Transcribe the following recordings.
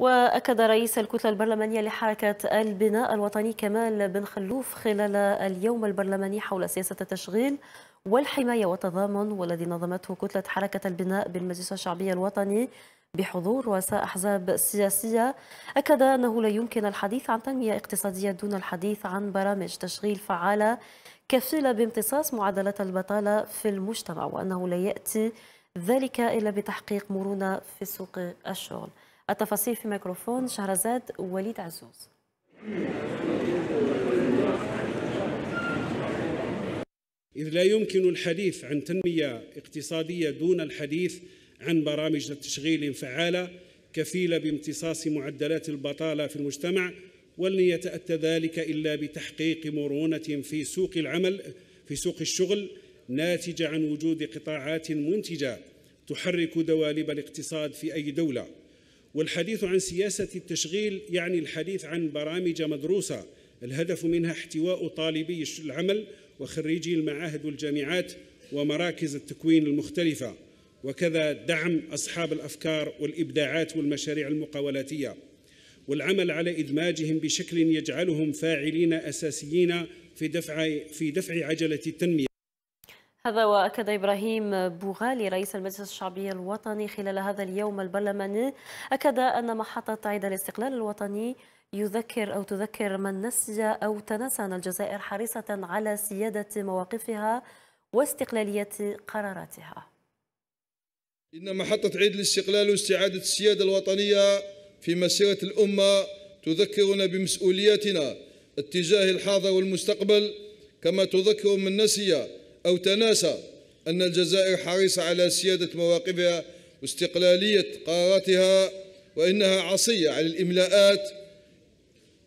وأكد رئيس الكتلة البرلمانية لحركة البناء الوطني كمال بن خلوف خلال اليوم البرلماني حول سياسة التشغيل والحماية والتضامن والذي نظمته كتلة حركة البناء بالمجلس الشعبي الوطني بحضور رؤساء أحزاب سياسية أكد أنه لا يمكن الحديث عن تنمية اقتصادية دون الحديث عن برامج تشغيل فعالة كفيلة بامتصاص معدلة البطالة في المجتمع وأنه لا يأتي ذلك إلا بتحقيق مرونة في سوق الشغل التفاصيل في ميكروفون شهرزاد وليد عزوز إذ لا يمكن الحديث عن تنمية اقتصادية دون الحديث عن برامج تشغيل فعالة كفيلة بامتصاص معدلات البطالة في المجتمع ولن يتأتى ذلك إلا بتحقيق مرونة في سوق العمل في سوق الشغل ناتجة عن وجود قطاعات منتجة تحرك دوالب الاقتصاد في أي دولة والحديث عن سياسة التشغيل يعني الحديث عن برامج مدروسة الهدف منها احتواء طالبي العمل وخريجي المعاهد والجامعات ومراكز التكوين المختلفة وكذا دعم أصحاب الأفكار والإبداعات والمشاريع المقاولاتية والعمل على إدماجهم بشكل يجعلهم فاعلين أساسيين في دفع, في دفع عجلة التنمية هذا وأكد إبراهيم بوغالي رئيس المجلس الشعبي الوطني خلال هذا اليوم البرلماني أكد أن محطة عيد الاستقلال الوطني يذكر أو تذكر من نسي أو تناسى أن الجزائر حريصة على سيادة مواقفها واستقلالية قراراتها إن محطة عيد الاستقلال واستعادة السيادة الوطنية في مسيرة الأمة تذكرنا بمسؤولياتنا اتجاه الحاضر والمستقبل كما تذكر من نسي أو تناسى أن الجزائر حريصة على سيادة مواقفها واستقلالية قراراتها وإنها عصية على الإملاءات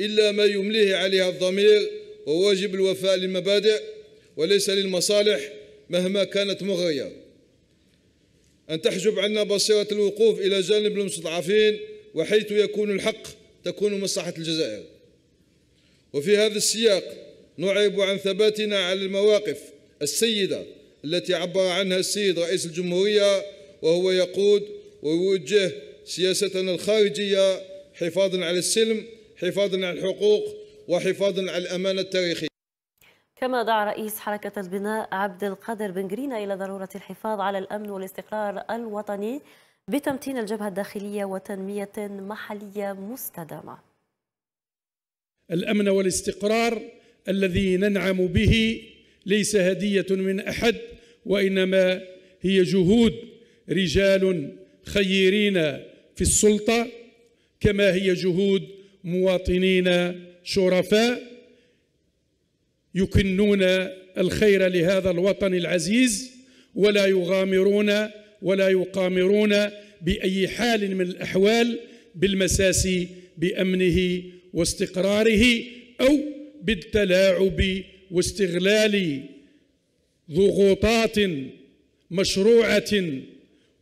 إلا ما يمليه عليها الضمير وواجب الوفاء للمبادئ وليس للمصالح مهما كانت مغرية أن تحجب عنا بصيرة الوقوف إلى جانب المستضعفين وحيث يكون الحق تكون مصلحة الجزائر وفي هذا السياق نعرب عن ثباتنا على المواقف السيدة التي عبر عنها السيد رئيس الجمهورية وهو يقود ويوجه سياستنا الخارجية حفاظا على السلم حفاظا على الحقوق وحفاظا على الأمانة التاريخية كما دعا رئيس حركة البناء عبد القادر بن جرينا إلى ضرورة الحفاظ على الأمن والاستقرار الوطني بتمتين الجبهة الداخلية وتنمية محلية مستدامة الأمن والاستقرار الذي ننعم به ليس هدية من أحد وإنما هي جهود رجال خيرين في السلطة كما هي جهود مواطنين شرفاء يكنون الخير لهذا الوطن العزيز ولا يغامرون ولا يقامرون بأي حال من الأحوال بالمساس بأمنه واستقراره أو بالتلاعب واستغلال ضغوطات مشروعه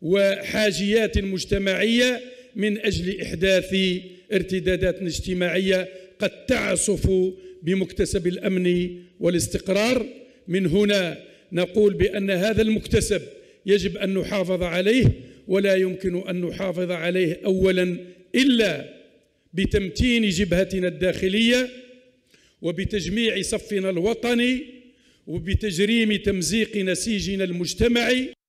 وحاجيات مجتمعيه من اجل احداث ارتدادات اجتماعيه قد تعصف بمكتسب الامن والاستقرار من هنا نقول بان هذا المكتسب يجب ان نحافظ عليه ولا يمكن ان نحافظ عليه اولا الا بتمتين جبهتنا الداخليه وبتجميع صفنا الوطني وبتجريم تمزيق نسيجنا المجتمعي